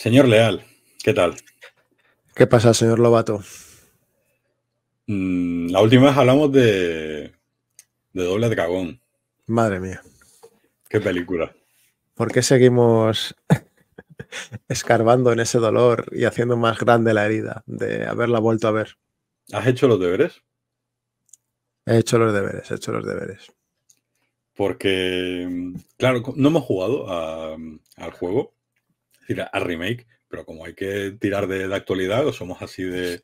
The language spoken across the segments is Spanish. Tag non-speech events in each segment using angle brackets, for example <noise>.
Señor Leal, ¿qué tal? ¿Qué pasa, señor Lobato? Mm, la última vez hablamos de, de Doble Dragón. Madre mía. Qué película. ¿Por qué seguimos <laughs> escarbando en ese dolor y haciendo más grande la herida de haberla vuelto a ver? ¿Has hecho los deberes? He hecho los deberes, he hecho los deberes. Porque, claro, no hemos jugado al juego a remake, pero como hay que tirar de, la actualidad, o somos así de,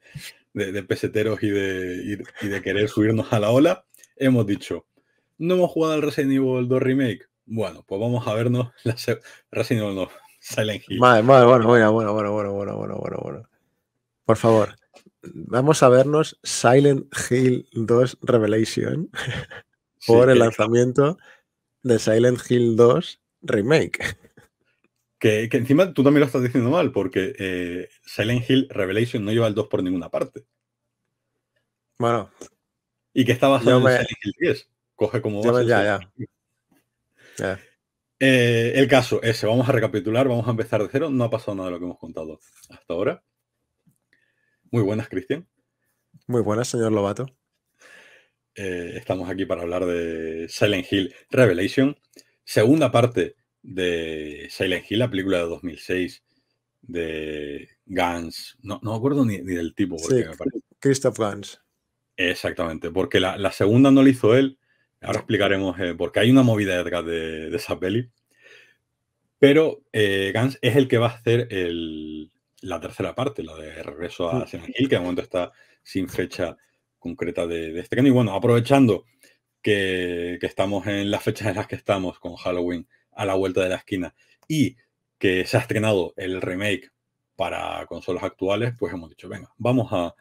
de, peseteros y, y de, querer subirnos a la ola, hemos dicho, no hemos jugado al Resident Evil 2 Remake. Bueno, pues vamos a vernos la Resident Evil 2 <laughs> Silent Hill. Vale, vale, bueno, bueno, bueno, bueno, bueno, bueno, bueno, bueno, Por favor, vamos a vernos Silent Hill 2 Revelation <laughs> por el lanzamiento de Silent Hill 2 Remake. Que, encima tú también lo estás diciendo mal, porque eh, Silent Hill Revelation no lleva el 2 por ninguna parte. Bueno. Y que está basado en Silent Hill 10. Coge como base. Ya, ya. Eh, el caso, ese, vamos a recapitular, vamos a empezar de cero. No ha pasado nada de lo que hemos contado hasta ahora. Muy buenas, Cristian. Muy buenas, señor Lobato. Eh, estamos aquí para hablar de Silent Hill Revelation, segunda parte de Silent Hill, la película de 2006 de Gans, no, me acuerdo ni, del tipo. Porque me parece. Christoph Gans. Exactamente, porque la, segunda no la hizo él. Ahora explicaremos eh, porque hay una movida detrás de, de esa peli. Pero eh, Gans es el que va a hacer la tercera parte, la de regreso a Silent Hill, que de momento está sin fecha concreta de, este estreno. Y bueno, aprovechando que estamos en las fechas en las que estamos con Halloween a la vuelta de la esquina. Y que se ha estrenado el remake para consolas actuales, pues hemos dicho, venga, vamos a,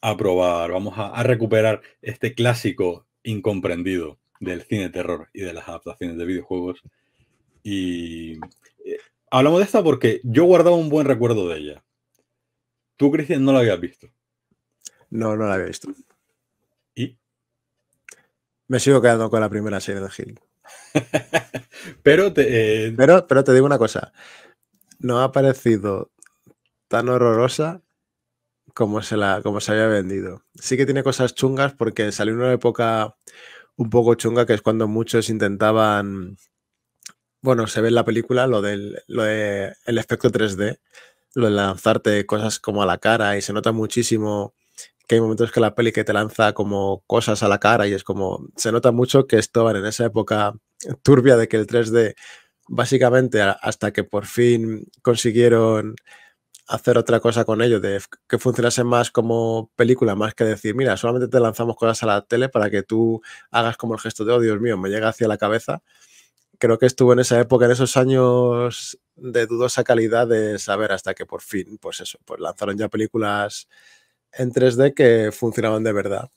a probar, vamos a, recuperar este clásico incomprendido del cine terror y de las adaptaciones de videojuegos. Y eh, hablamos de esta porque yo guardaba un buen recuerdo de ella. Tú, Cristian, no la habías visto. No, no la había visto. ¿Y? Me sigo quedando con la primera serie de Hill. <laughs> pero, te, eh, pero, te digo una cosa. No ha parecido tan horrorosa como se, la, como se había vendido. Sí que tiene cosas chungas porque salió en una época un poco chunga que es cuando muchos intentaban. Bueno, se ve en la película lo del efecto 3D, lo de lanzarte cosas como a la cara y se nota muchísimo hay momentos que la peli que te lanza como cosas a la cara y es como, se nota mucho que esto en esa época turbia de que el 3D, básicamente hasta que por fin consiguieron hacer otra cosa con ello, de que funcionase más como película, más que decir, mira, solamente te lanzamos cosas a la tele para que tú hagas como el gesto de, oh Dios mío, me llega hacia la cabeza. Creo que estuvo en esa época, en esos años de dudosa calidad de saber hasta que por fin, pues eso, pues lanzaron ya películas en 3D que funcionaban de verdad.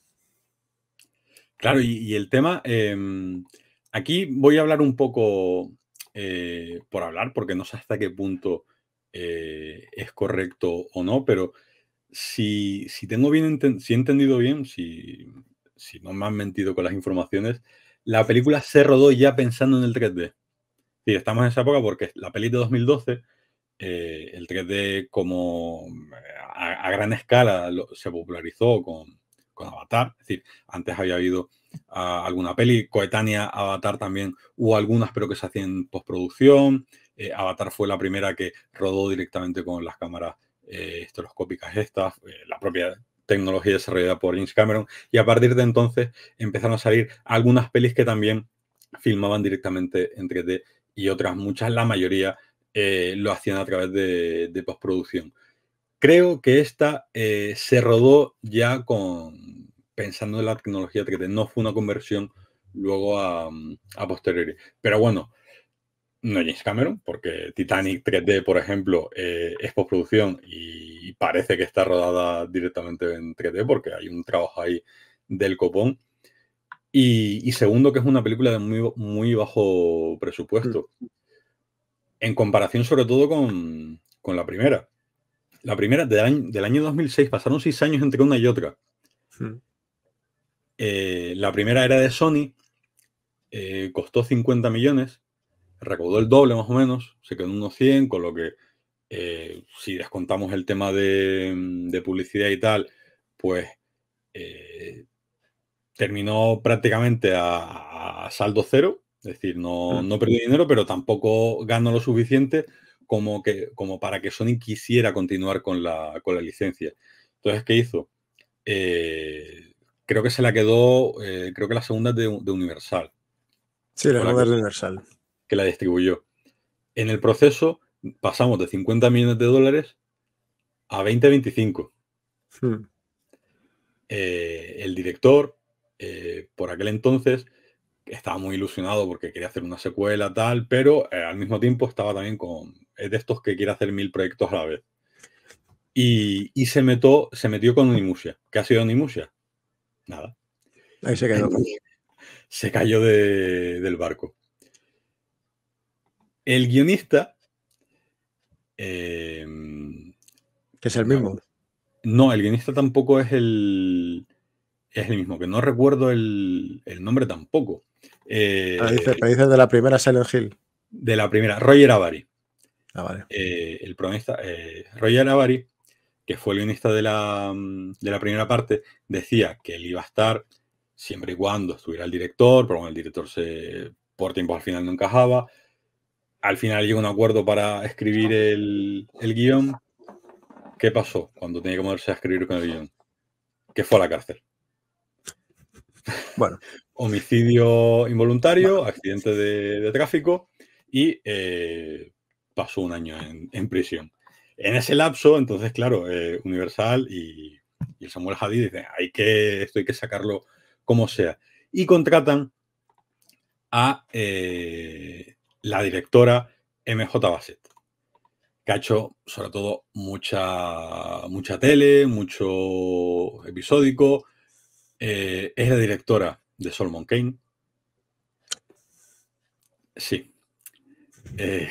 Claro, y, el tema, em, aquí voy a hablar un poco eh, por hablar, porque no sé hasta qué punto eh, es correcto o no, pero si, tengo bien, si he entendido bien, si, no me han mentido con las informaciones, la película se rodó ya pensando en el 3D. estamos en esa época porque la peli de 2012 eh, el 3D como mm, a, gran escala se popularizó con, Avatar. Es decir, antes había habido ah, alguna peli coetánea Avatar también, hubo algunas pero que se hacían en postproducción. Eh, Avatar fue la primera que rodó directamente con las cámaras eh, estereoscópicas estas, la propia tecnología desarrollada por James Cameron. Y a partir de entonces empezaron a salir algunas pelis que también filmaban directamente en 3D y otras muchas, la mayoría eh, lo hacían a través de, postproducción. Creo que esta eh, se rodó ya con pensando en la tecnología 3D, no fue una conversión luego a, posteriori. Pero bueno, no James Cameron, porque Titanic 3D, por ejemplo, eh, es postproducción y parece que está rodada directamente en 3D porque hay un trabajo ahí del copón. Y, segundo, que es una película de muy bajo presupuesto. Mm en comparación sobre todo con, la primera. La primera del año, 2006, pasaron seis años entre una y otra. Eh, la primera era de Sony, eh, costó 50 millones, recaudó el doble más o menos, se quedó en unos 100, con lo que eh, si descontamos el tema de, publicidad y tal, pues terminó prácticamente a saldo cero, es decir, no, mm. no perdí dinero, pero tampoco gano lo suficiente como, que, como para que Sony quisiera continuar con la, licencia. Entonces, ¿qué hizo? Eh, creo que se la quedó, eh, creo que la segunda de, de Universal. Sí, la segunda de Universal. Que la distribuyó. En el proceso pasamos de 50 millones de dólares a 20-25. Hmm. Eh, el director, por aquel entonces, estaba muy ilusionado porque quería hacer una secuela, tal, pero eh, al mismo tiempo estaba también con. Es de estos que quiere hacer mil proyectos a la vez. Y, se, se metió con Onimusha. ¿Qué ha sido Onimusha? Nada. Ahí se cayó. se cayó del barco. El guionista. Eh, que es el mismo. No, el guionista tampoco es el es el mismo, que no recuerdo el, nombre tampoco. Eh, ah, dice, eh, de la primera Silent Hill. De la primera, Roger Avary. Ah, vale. Eh, el eh, Roger Avary, que fue el guionista mm, de la, primera parte, decía que él iba a estar siempre y cuando estuviera el director, pero bueno, el director se, por tiempo al final no encajaba. Al final llegó un acuerdo para escribir el, el guión. ¿Qué pasó cuando tenía que moverse a escribir con el guión? Que fue a la cárcel. Bueno. Homicidio involuntario, accidente de, tráfico y eh, pasó un año en, prisión. En ese lapso, entonces, claro, eh, Universal y, el Samuel Hadid dicen, hay que, esto hay que sacarlo como sea. Y contratan a eh, la directora MJ Bassett, que ha hecho sobre todo mucha, mucha tele, mucho episódico, eh, es la directora de Solomon Kane. Sí. Eh,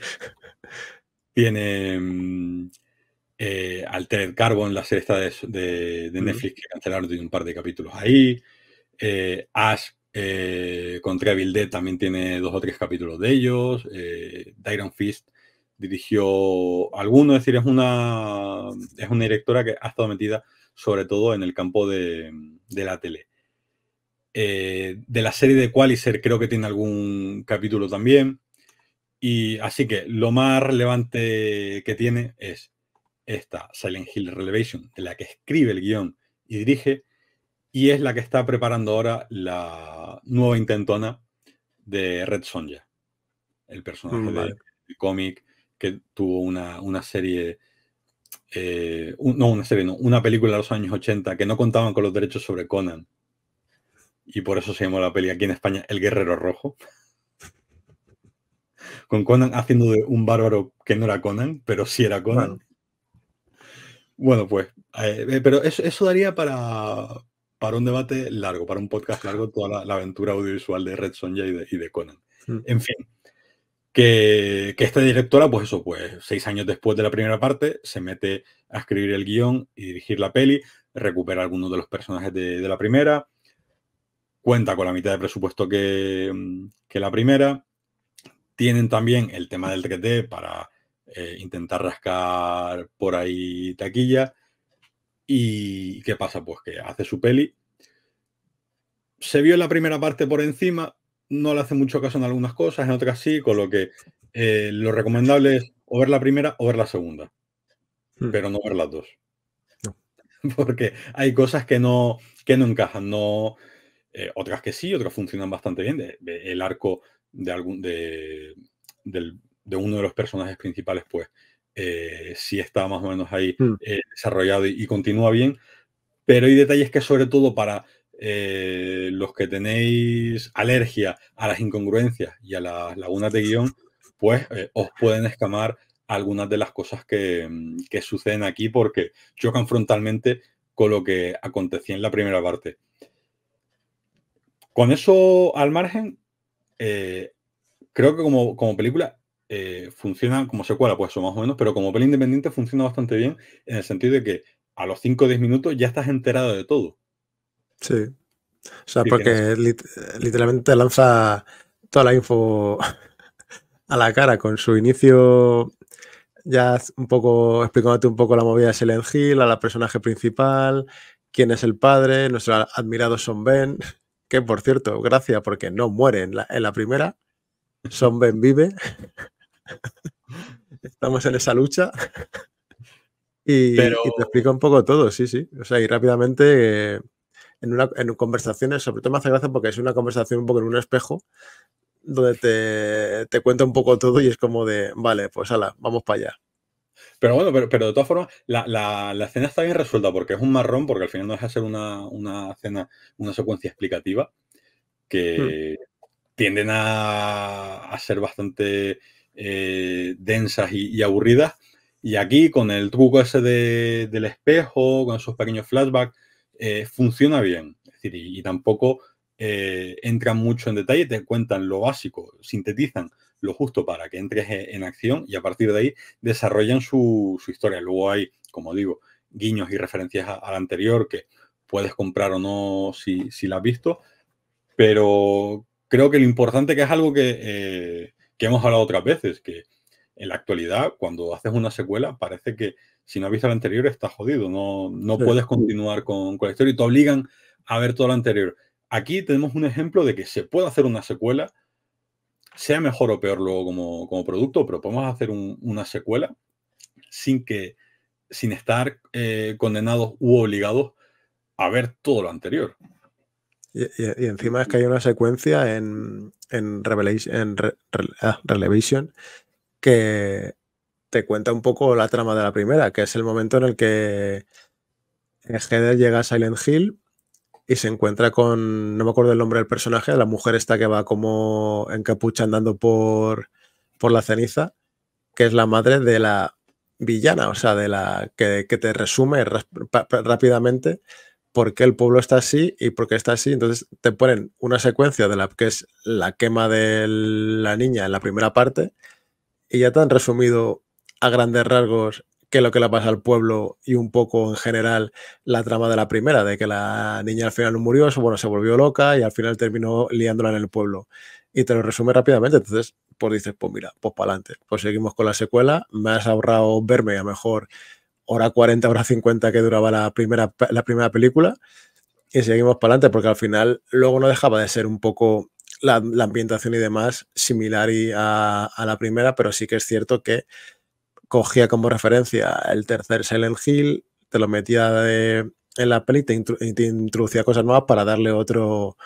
<laughs> tiene mm, eh, Altered Carbon, la serie de, Netflix que cancelaron un par de capítulos ahí. Ash contra Evil también tiene dos o tres capítulos de ellos. Iron Fist dirigió alguno, es decir, es una, es una directora que ha estado metida sobre todo en el campo de, mm, la tele. Eh, de la serie de Qualiser creo que tiene algún capítulo también. Y así que lo más relevante que tiene es esta Silent Hill Relevation, de la que escribe el guión y dirige, y es la que está preparando ahora la nueva intentona de Red Sonja, el personaje mm, del cómic que tuvo una, una serie eh, no una serie, una película de los años 80 que no contaban con los derechos sobre Conan. Y por eso se llamó la peli aquí en España El Guerrero Rojo. <laughs> Con Conan haciendo de un bárbaro que no era Conan, pero sí era Conan. Bueno, pues, eh, pero eso, daría para, para un debate largo, para un podcast largo, toda la, aventura audiovisual de Red Sonja y de, Conan. Mm. En fin, que, esta directora, ah, pues eso, pues seis años después de la primera parte, se mete a escribir el guión y dirigir la peli, recupera algunos de los personajes de, la primera, cuenta con la mitad de presupuesto que, mm, la primera, tienen también el tema del 3D para eh, intentar rascar por ahí taquilla, y ¿qué pasa? Pues que hace su peli, se vio en la primera parte por encima, no le hace mucho caso en algunas cosas, en otras sí, con lo que eh, lo recomendable es o ver la primera o ver la segunda, hmm. pero no ver las dos. <laughs> Porque hay cosas que no, que no encajan, no, eh, otras que sí, otras funcionan bastante bien. el arco de, algún, de, del, de, uno de los personajes principales, pues eh, sí está más o menos ahí hmm. desarrollado y continúa bien, pero hay detalles que sobre todo para eh, los que tenéis alergia a las incongruencias y a las lagunas de guión, pues eh, os pueden escamar algunas de las cosas mm, que, suceden aquí porque chocan frontalmente con lo que acontecía en la primera parte. Con eso al margen, eh, creo que como, película funciona como secuela, pues eso más o menos, pero como peli independiente funciona bastante bien en el sentido de que a los 5 o 10 minutos ya estás enterado de todo. Sí. O sea, porque literalmente lanza toda la info <laughs> a la cara con su inicio ya un poco explicándote un poco la movida de Silent Hill, a la personaje principal, quién es el padre, nuestro admirado Son Ben, <laughs> que por cierto, gracias porque no muere en la, primera, Son Ben vive, <laughs> estamos en esa lucha y, y te explica un poco todo, sí, sí, o sea, y rápidamente en, una, en conversaciones, sobre todo me hace gracia porque es una conversación un poco en un espejo, donde te, te cuenta un poco todo y es como de, vale, pues ala, vamos para allá. Pero bueno, pero, pero, de todas formas, la, la, la, escena está bien resuelta porque es un marrón, porque al final no deja de ser una, una escena, una secuencia explicativa que hmm. tienden a, a, ser bastante eh, densas y, y, aburridas. Y aquí, con el truco ese de, del espejo, con esos pequeños flashbacks, eh, funciona bien. y, tampoco eh, entran mucho en detalle, te cuentan lo básico, sintetizan lo justo para que entres e, en acción y a partir de ahí desarrollan su, historia. Luego hay, como digo, guiños y referencias al anterior que puedes comprar o no si, si la has visto, pero creo que lo importante que es algo que, eh, que hemos hablado otras veces, que en la actualidad, cuando haces una secuela, parece que si no has visto la anterior, estás jodido. No, puedes continuar con, la historia y te obligan a ver todo lo anterior. Aquí tenemos un ejemplo de que se puede hacer una secuela, sea mejor o peor luego como, producto, pero podemos hacer una secuela sin que sin estar eh, condenados u obligados a ver todo lo anterior. Y, encima es que hay una secuencia en, en, ah, que te cuenta un poco la trama de la primera, que es el momento en el que Heather llega a Silent Hill y se encuentra con, no me acuerdo el nombre del personaje, la mujer esta que va como en capucha andando por, por la ceniza, que es la madre de la villana, o sea, de la que, que te resume rápidamente por qué el pueblo está así y por qué está así. Entonces te ponen una secuencia de la que es la quema de la niña en la primera parte y ya te han resumido a grandes rasgos que es lo que le pasa al pueblo y un poco en general la trama de la primera, de que la niña al final murió, bueno, se volvió loca y al final terminó liándola en el pueblo. Y te lo resume rápidamente, entonces pues dices, pues mira, pues para adelante, pues seguimos con la secuela, me has ahorrado verme a mejor hora 40, hora 50 que duraba la primera, la primera película y seguimos para adelante porque al final luego no dejaba de ser un poco la, ambientación y demás similar y a, la primera, pero sí que es cierto que cogía como referencia el tercer Silent Hill, te lo metía en la peli y te introducía cosas nuevas para darle otro,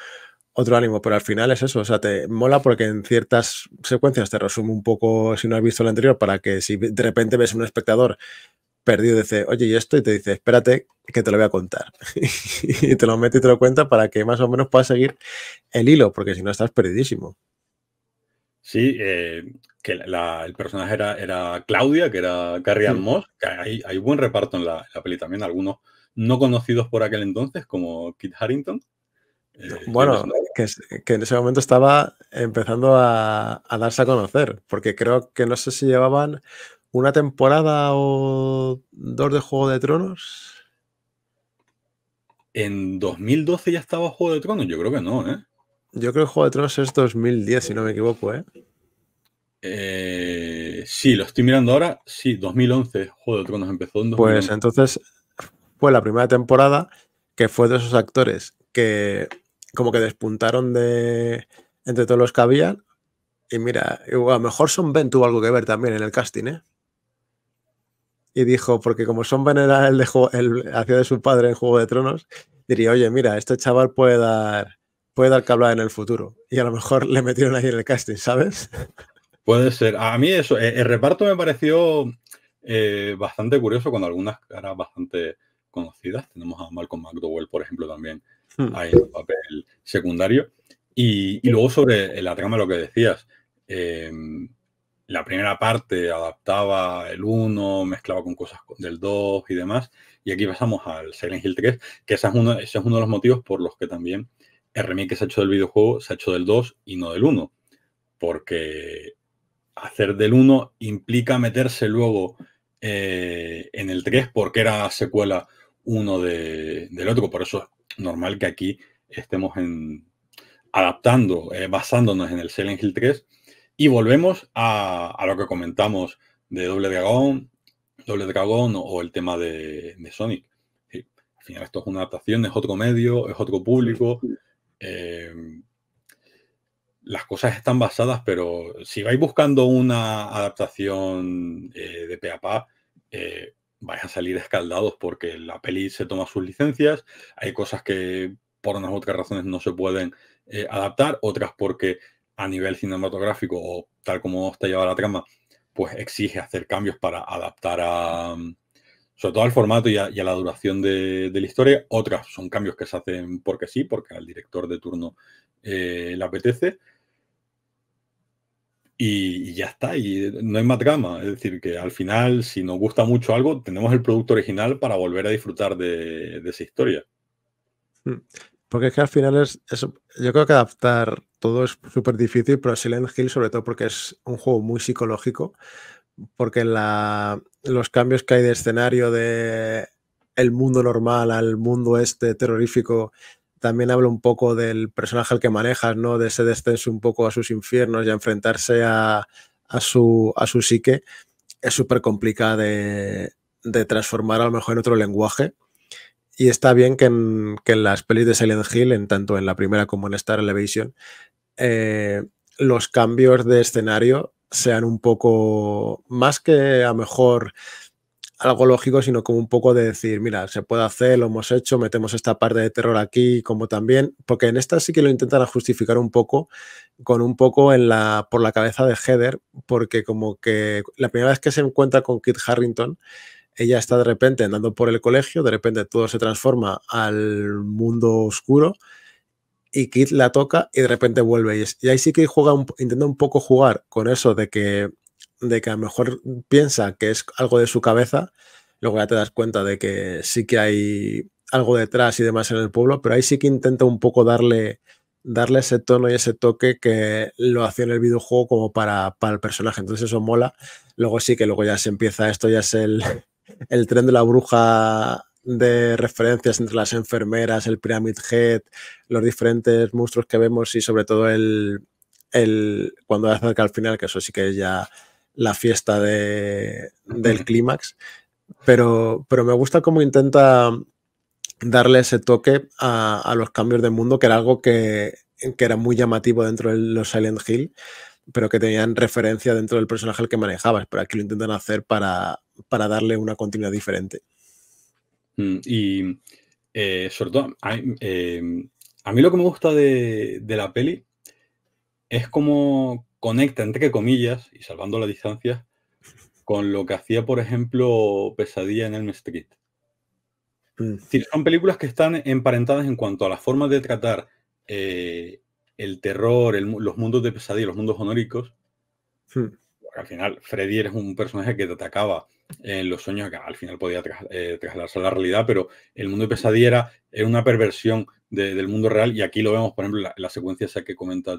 otro ánimo, pero al final es eso, o sea, te mola porque en ciertas secuencias te resume un poco si no has visto la anterior para que si de repente ves un espectador perdido, dice, oye, ¿y esto? Y te dice, espérate, que te lo voy a contar. <laughs> y te lo mete y te lo cuenta para que más o menos puedas seguir el hilo, porque si no estás perdidísimo. Sí, eh, que el personaje era, era, Claudia, que era Carrie mm. Moss. Que hay, buen reparto en la, peli también, algunos no conocidos por aquel entonces, como Kit Harrington. Eh, bueno, que, en ese momento estaba empezando a, a, darse a conocer, porque creo que no sé si llevaban una temporada o dos de Juego de Tronos. ¿En 2012 ya estaba Juego de Tronos? Yo creo que no, ¿eh? Yo creo que Juego de Tronos es 2010, si no me equivoco, ¿eh? ¿eh? sí, lo estoy mirando ahora. Sí, 2011 Juego de Tronos empezó en 2011. Pues entonces fue la primera temporada que fue de esos actores que como que despuntaron de entre todos los que habían. Y mira, a lo mejor Son Ben tuvo algo que ver también en el casting, ¿eh? y dijo, porque como son era el, de, el hacía de su padre en Juego de Tronos, diría, oye, mira, este chaval puede dar, puede dar que hablar en el futuro. Y a lo mejor le metieron ahí en el casting, ¿sabes? Puede ser. A mí eso, e-, el reparto me pareció eh, bastante curioso con algunas caras bastante conocidas. Tenemos a Malcolm McDowell, por ejemplo, también hmm. ahí en el papel secundario. Y, luego sobre la trama, lo que decías, em, la primera parte adaptaba el 1, mezclaba con cosas del 2 y demás, y aquí pasamos al Silent Hill 3, que ese es uno, es uno de los motivos por los que también el remake que se ha hecho del videojuego se ha hecho del 2 y no del 1, porque hacer del 1 implica meterse luego eh, en el 3 porque era secuela uno del otro, por eso es normal que aquí estemos en, adaptando, eh, basándonos en el Silent Hill 3 y volvemos a, lo que comentamos de Doble Dragón, Doble Dragón o, el tema de, Sonic. al final esto es una adaptación, es otro medio, es otro público. Eh, las cosas están basadas, pero si vais buscando una adaptación eh, de Peapa, eh, vais a salir escaldados porque la peli se toma sus licencias, hay cosas que por unas otras razones no se pueden adaptar, otras porque a nivel cinematográfico o tal como está llevada la trama, pues exige hacer cambios para adaptar a, mm, sobre todo al formato y a, la duración de, la historia. Otras son cambios que se hacen porque sí, porque al director de turno eh, le apetece. Y, ya está, y no hay más trama. Es decir, que al final, si nos gusta mucho algo, tenemos el producto original para volver a disfrutar de esa historia. Hmm. Porque es que al final es, yo creo que adaptar todo es súper difícil, pero Silent Hill sobre todo porque es un juego muy psicológico, porque los cambios que hay de escenario de el mundo normal al mundo este terrorífico también habla un poco del personaje al que manejas, ¿no? De ese descenso un poco a sus infiernos y a enfrentarse a, su, a su psique. Es súper complicado de transformar a lo mejor en otro lenguaje y está bien que en, las pelis de Silent Hill, en tanto en la primera como en Star Elevation, eh, los cambios de escenario sean un poco más que a lo mejor algo lógico, sino como un poco de decir, mira, se puede hacer, lo hemos hecho, metemos esta parte de terror aquí, como también, porque en esta sí que lo intentan justificar un poco, con un poco en la, por la cabeza de Heather, porque como que la primera vez que se encuentra con Kit Harrington, ella está de repente andando por el colegio, de repente todo se transforma al mundo oscuro y Kit la toca y de repente vuelve. Y, ahí sí que juega intenta un poco jugar con eso de que, de que a lo mejor piensa que es algo de su cabeza, luego ya te das cuenta de que sí que hay algo detrás y demás en el pueblo, pero ahí sí que intenta un poco darle, darle ese tono y ese toque que lo hacía en el videojuego como para, para el personaje. Entonces eso mola. Luego sí que luego ya se empieza, esto ya es el, el tren de la bruja de referencias entre las enfermeras, el Pyramid Head, los diferentes monstruos que vemos y sobre todo el, el cuando acerca al final, que eso sí que es ya la fiesta del clímax. Pero, me gusta cómo intenta darle ese toque a, los cambios de mundo, que era algo que era muy llamativo dentro de los Silent Hill pero que tenían referencia dentro del personaje al que manejabas. Pero aquí lo intentan hacer para, darle una continuidad diferente. Mm, y eh, sobre todo, eh, a, mí lo que me gusta de, la peli es cómo conecta, entre comillas, y salvando la distancia, con lo que hacía, por ejemplo, Pesadilla en Elm Street. Mm. son películas que están emparentadas en cuanto a la forma de tratar eh, el terror, los mundos de pesadilla, los mundos honóricos. Hmm. Al final, Freddy era un personaje que te atacaba en los sueños, que al final podía eh, trasladarse a la realidad, pero el mundo de pesadilla era, una perversión del mundo real y aquí lo vemos, por ejemplo, la, secuencia esa que comentas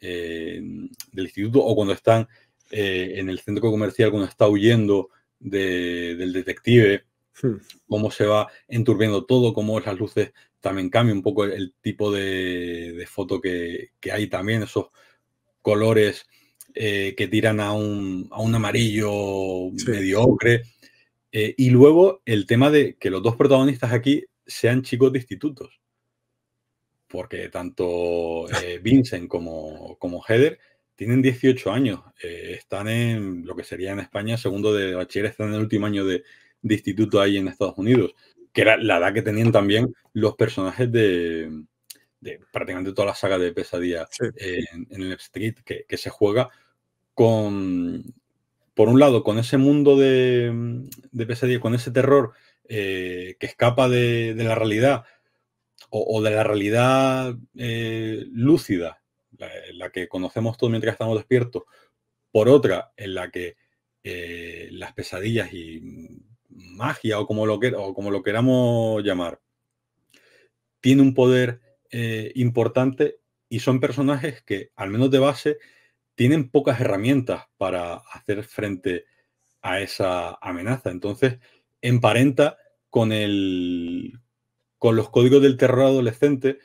eh, del instituto o cuando están eh, en el centro comercial, cuando está huyendo del detective. Hmm. cómo se va enturbiendo todo, cómo las luces también cambia un poco el, tipo de, foto que, hay también, esos colores eh, que tiran a un, a un amarillo mediocre. Eh, y luego el tema de que los dos protagonistas aquí sean chicos de institutos. Porque tanto eh, <laughs> Vincent como, como Heather tienen 18 años. están en lo que sería en España segundo de bachiller, están en el último año de, de instituto ahí en Estados Unidos que era la edad que tenían también los personajes de, de prácticamente toda la saga de Pesadilla eh, en, el Street, que, se juega con, por un lado, con ese mundo de, pesadillas, Pesadilla, con ese terror eh, que escapa de, la realidad o, de la realidad eh, lúcida, la, la, que conocemos todos mientras estamos despiertos, por otra en la que las pesadillas y magia o como lo, como lo queramos llamar, tiene un poder eh, importante y son personajes que, al menos de base, tienen pocas herramientas para hacer frente a esa amenaza. Entonces, emparenta con, con los códigos del terror adolescente,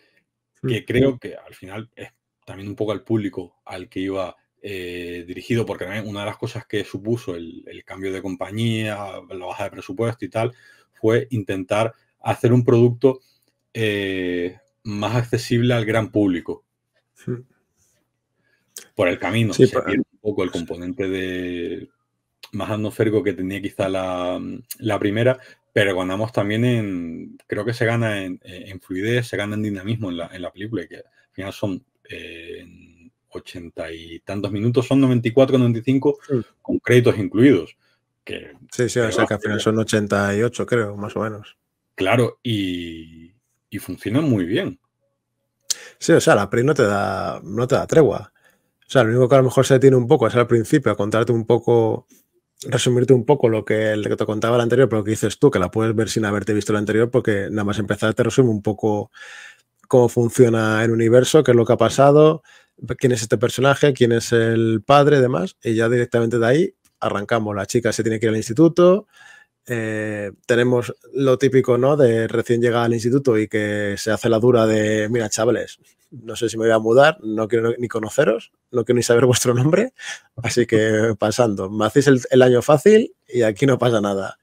hmm. que creo que al final es también un poco al público al que iba eh, dirigido, porque una de las cosas que supuso el, cambio de compañía, la baja de presupuesto y tal, fue intentar hacer un producto eh, más accesible al gran público. Por el camino, se pierde un poco el componente de más atmosférico que tenía quizá la, primera, pero ganamos también en, creo que se gana en, fluidez, se gana en dinamismo en la, en la película, y que al final son eh, 80 y tantos minutos, son 94, 95 mm. con créditos incluidos. Que, sí, sí, o sea que al final son 88, creo, más o menos. Claro, y, y funciona muy bien. Sí, o sea, la PRI no te da, no te da tregua. O sea, lo único que a lo mejor se tiene un poco es al principio, a contarte un poco, resumirte un poco lo que, el que te contaba el anterior, pero que dices tú, que la puedes ver sin haberte visto el anterior, porque nada más empezar te resume un poco cómo funciona el universo, qué es lo que ha pasado, quién es este personaje, quién es el padre, demás, y ya directamente de ahí arrancamos. La chica se tiene que ir al instituto, eh, tenemos lo típico, ¿no? De recién llegada al instituto y que se hace la dura de, mira, chavales, no sé si me voy a mudar, no quiero ni conoceros, no quiero ni saber <laughs> vuestro nombre, así que pasando, me hacéis el año fácil y aquí no pasa nada.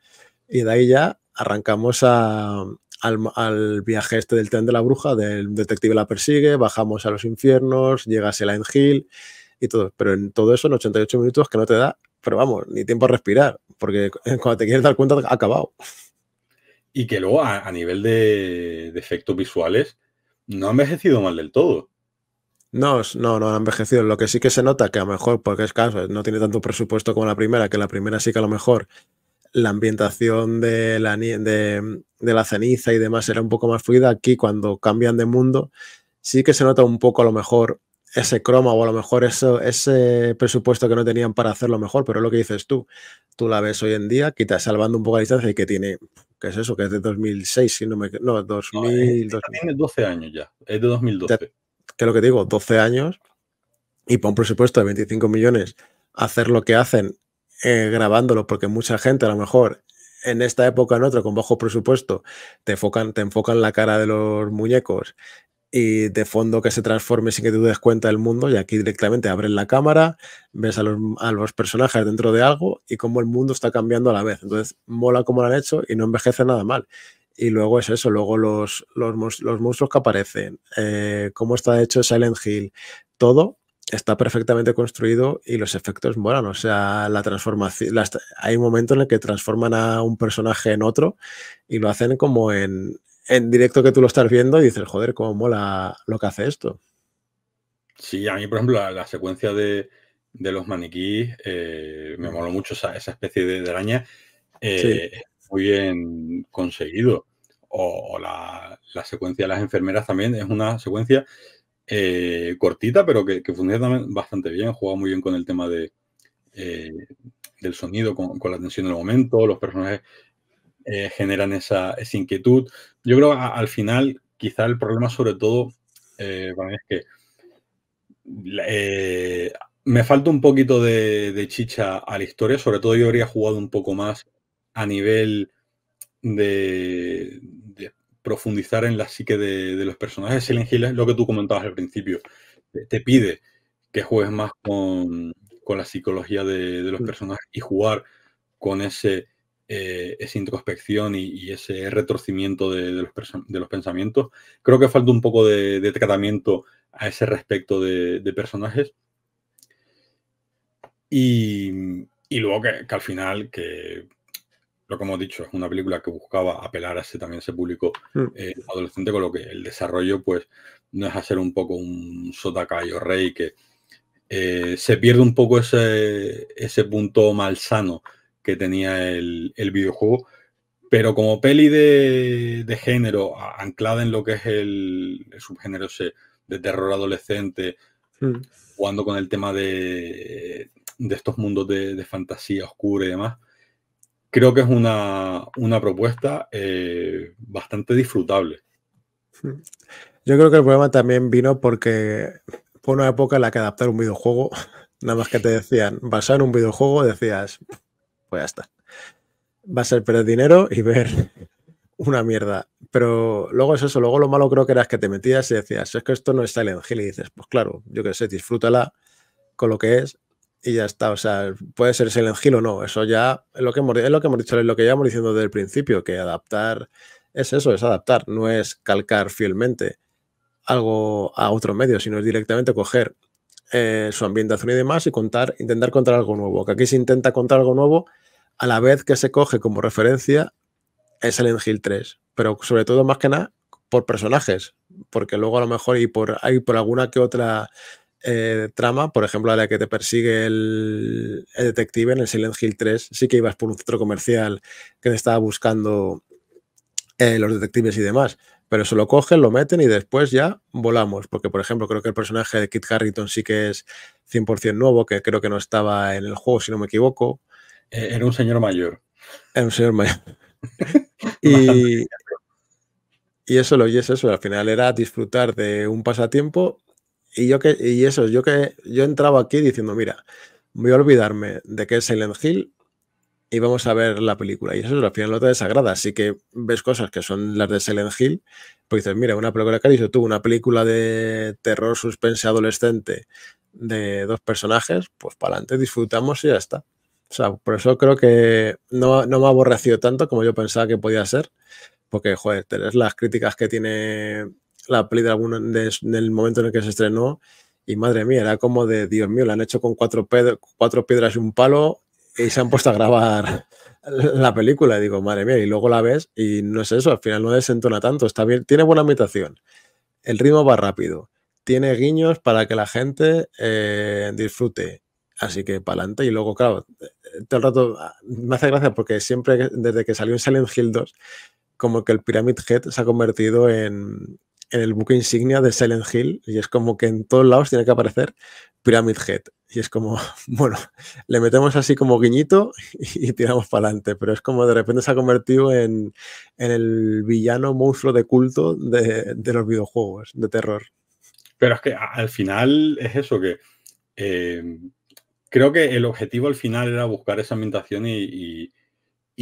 Y de ahí ya arrancamos a, al, al, viaje este del tren de la bruja, del detective la persigue, bajamos a los infiernos, llega a Line Hill y todo. Pero en todo eso en 88 minutos que no te da, pero vamos, ni tiempo a respirar, porque <laughs> cuando te quieres dar cuenta, ha acabado. Y que luego a, nivel de, efectos visuales, no ha envejecido mal del todo. No, no, no ha envejecido. Lo que sí que se nota que a lo mejor, porque es caso, no tiene tanto presupuesto como la primera, que la primera sí que a lo mejor la ambientación de la, de, la ceniza y demás era un poco más fluida. Aquí, cuando cambian de mundo, sí que se nota un poco a lo mejor ese croma o a lo mejor eso, ese presupuesto que no tenían para hacerlo mejor, pero es lo que dices tú. Tú la ves hoy en día, quitas salvando un poco la distancia y que tiene, ¿qué es eso? Que es de 2006, si no me... No, 2000... No, eh, es, 12 años ya, es de 2012. que es lo que digo, 12 años y para un presupuesto de 25 millones hacer lo que hacen eh, grabándolo, porque mucha gente a lo mejor en esta época o en otra, con bajo presupuesto, te enfocan, te enfocan la cara de los muñecos y de fondo que se transforme sin que te des cuenta del mundo y aquí directamente abres la cámara, ves a los, personajes dentro de algo y cómo el mundo está cambiando a la vez. Entonces, mola como lo han hecho y no envejece nada mal. Y luego es eso, luego los, los, monstruos que aparecen, eh, cómo está hecho Silent Hill, todo está perfectamente construido y los efectos moran. O sea, la transformación. hay momentos en el que transforman a un personaje en otro y lo hacen como en, en directo que tú lo estás viendo y dices, joder, cómo mola lo que hace esto. Sí, a mí, por ejemplo, la, secuencia de, los maniquíes eh, me moló mucho esa, especie de, araña. Eh, muy bien conseguido. O, la, la, secuencia de las enfermeras también es una secuencia eh, cortita, pero que, funciona bastante bien. Juega muy bien con el tema de, eh, del sonido, con, la tensión del momento. Los personajes eh, generan esa, inquietud. Yo creo que al final, quizá el problema, sobre todo, para es que me falta un poquito de, chicha a la historia. Sobre todo, yo habría jugado un poco más a nivel de, profundizar en la psique de, los personajes el Silent es lo que tú comentabas al principio. Te, pide que juegues más con, la psicología de, los personajes y jugar con ese, eh, esa introspección y, ese retorcimiento de los, de, los, pensamientos. Creo que falta un poco de, tratamiento a ese respecto de, personajes. Y, luego que al final, que como he dicho, es una película que buscaba apelar a ese también ese público mm. eh, adolescente, con lo que el desarrollo, pues, no es hacer un poco un sota rey que eh, se pierde un poco ese, ese punto malsano que tenía el, videojuego, pero como peli de, género, anclada en lo que es el, subgénero de terror adolescente, mm. jugando con el tema de, de estos mundos de, de fantasía oscura y demás, creo que es una, propuesta eh, bastante disfrutable. Yo creo que el problema también vino porque fue una época en la que adaptar un videojuego, <laughs> nada más que te decían, basar en un videojuego, decías, pues ya está. Va a ser perder dinero y ver <laughs> una mierda. Pero luego es eso, luego lo malo creo que era que te metías y decías, es que esto no es Silent Hill y dices, pues claro, yo qué sé, disfrútala con lo que es y ya está. O sea, puede ser Silent Hill o no. Eso ya es lo que hemos, es lo que hemos dicho, es lo que llevamos diciendo desde el principio, que adaptar es eso, es adaptar, no es calcar fielmente algo a otro medio, sino es directamente coger eh, su ambientación y demás y contar, intentar contar algo nuevo. Que aquí se intenta contar algo nuevo a la vez que se coge como referencia es Silent 3, pero sobre todo más que nada por personajes, porque luego a lo mejor y por, hay por alguna que otra eh, trama, por ejemplo, a la que te persigue el, detective en el Silent Hill 3, sí que ibas por un centro comercial que te estaba buscando eh, los detectives y demás, pero eso lo cogen, lo meten y después ya volamos, porque por ejemplo creo que el personaje de Kit Harrington sí que es 100% nuevo, que creo que no estaba en el juego, si no me equivoco. Eh, era un señor mayor. Era un señor mayor. <laughs> y, eso lo y eso, al final era disfrutar de un pasatiempo y yo que, y eso, yo que yo entraba aquí diciendo, mira, voy a olvidarme de que es Silent Hill y vamos a ver la película. Y eso al final no te desagrada. Así que ves cosas que son las de Silent Hill, pues dices, mira, una película que hizo tú, una película de terror suspense adolescente de dos personajes, pues para adelante disfrutamos y ya está. O sea, por eso creo que no, no me ha aborrecido tanto como yo pensaba que podía ser, porque, joder, tenés las críticas que tiene la película de el momento en el que se estrenó y madre mía, era como de, Dios mío, la han hecho con cuatro, cuatro piedras y un palo y se han puesto a grabar <laughs> la película. digo, madre mía, y luego la ves y no es eso, al final no desentona tanto, está bien, tiene buena ambientación, el ritmo va rápido, tiene guiños para que la gente eh, disfrute. Así que para y luego, claro, todo el rato ah, me hace gracia porque siempre desde que salió en Silent Hill 2, como que el Pyramid Head se ha convertido en, en el buque insignia de Silent Hill y es como que en todos lados tiene que aparecer Pyramid Head. Y es como, <laughs> bueno, le metemos así como guiñito y, tiramos para adelante, pero es como de repente se ha convertido en, en el villano monstruo de culto de, los videojuegos, de terror. Pero es que al final es eso que... Eh, creo que el objetivo al final era buscar esa ambientación y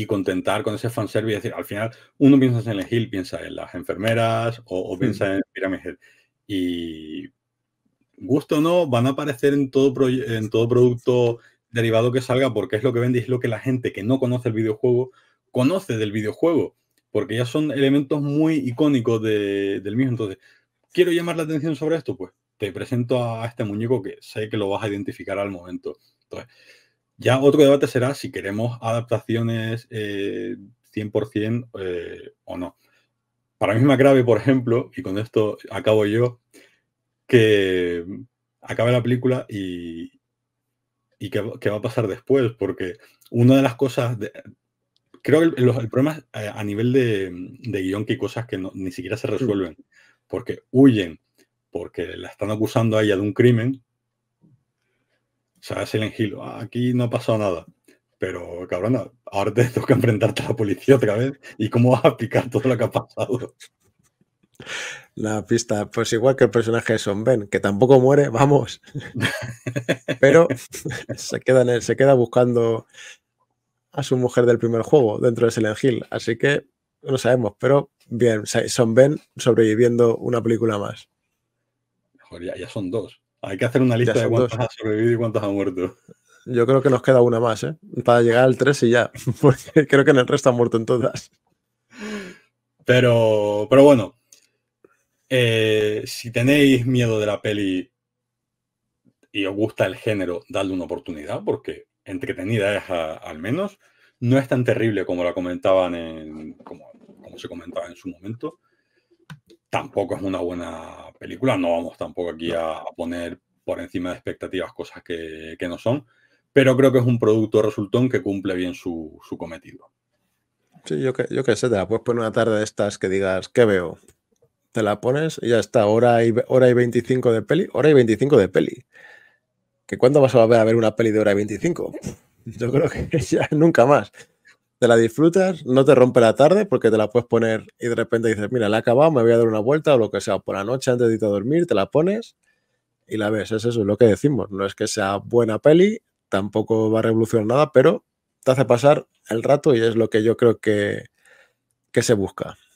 contentar con ese fanservice. Es decir, al final uno piensa en el Hill, piensa en las enfermeras o, mm. piensa en Pyramid Head. Y gusto o no, van a aparecer en todo, en todo producto derivado que salga porque es lo que vende y es lo que la gente que no conoce el videojuego conoce del videojuego. Porque ya son elementos muy icónicos del mismo. Entonces, ¿quiero llamar la atención sobre esto? Pues te presento a este muñeco que sé que lo vas a identificar al momento. Entonces, ya otro debate será si queremos adaptaciones 100% eh, eh, o no. Para mí es más grave, por ejemplo, y con esto acabo yo, que acabe la película y, qué, va a pasar después, porque una de las cosas, creo que el, problema eh, a nivel de, guión que hay cosas que ni siquiera se resuelven, porque huyen, porque la están acusando a ella de un crimen, o sea, Silent Hill, aquí no ha pasado nada. Pero, cabrón, ahora te <laughs> toca enfrentarte a la policía otra vez. ¿Y cómo vas a picar todo lo que ha pasado? La pista, pues igual que el personaje de Son Ben, que tampoco muere, vamos. <laughs> Pero <laughs> se queda, en se queda buscando a su mujer del primer juego dentro de Silent Hill. Así que no sabemos, pero bien, Son Ben sobreviviendo una película más. mejor ya, ya son dos. Hay que hacer una lista de cuántos han sobrevivido y cuántos han muerto. Yo creo que nos queda una más, ¿eh? Para llegar al 3 y ya. <laughs> Porque creo que en el resto han muerto en todas. Pero, pero bueno. Eh, si tenéis miedo de la peli y os gusta el género, dadle una oportunidad, porque entretenida es al menos. No es tan terrible como la comentaban en. como se comentaba en su momento. Tampoco es una buena película. No vamos tampoco aquí a, poner por encima de expectativas cosas que, no son, pero creo que es un producto resultón que cumple bien su, cometido. Sí, yo que, yo sé, te la puedes poner una tarde de estas que digas, ¿qué veo? Te la pones y ya está, hora y, hora y 25 de peli, hora y 25 de peli. ¿Que cuándo vas a volver a ver una peli de hora y 25? <laughs> Yo creo que <laughs> ya nunca más te la disfrutas, no te rompe la tarde porque te la puedes poner y de repente dices, mira, la he acabado, me voy a dar una vuelta o lo que sea, por la noche antes de irte a dormir, te la pones y la ves. Es eso, es lo que decimos. No es que sea buena peli, tampoco va a revolucionar nada, pero te hace pasar el rato y es lo que yo creo que, que se busca.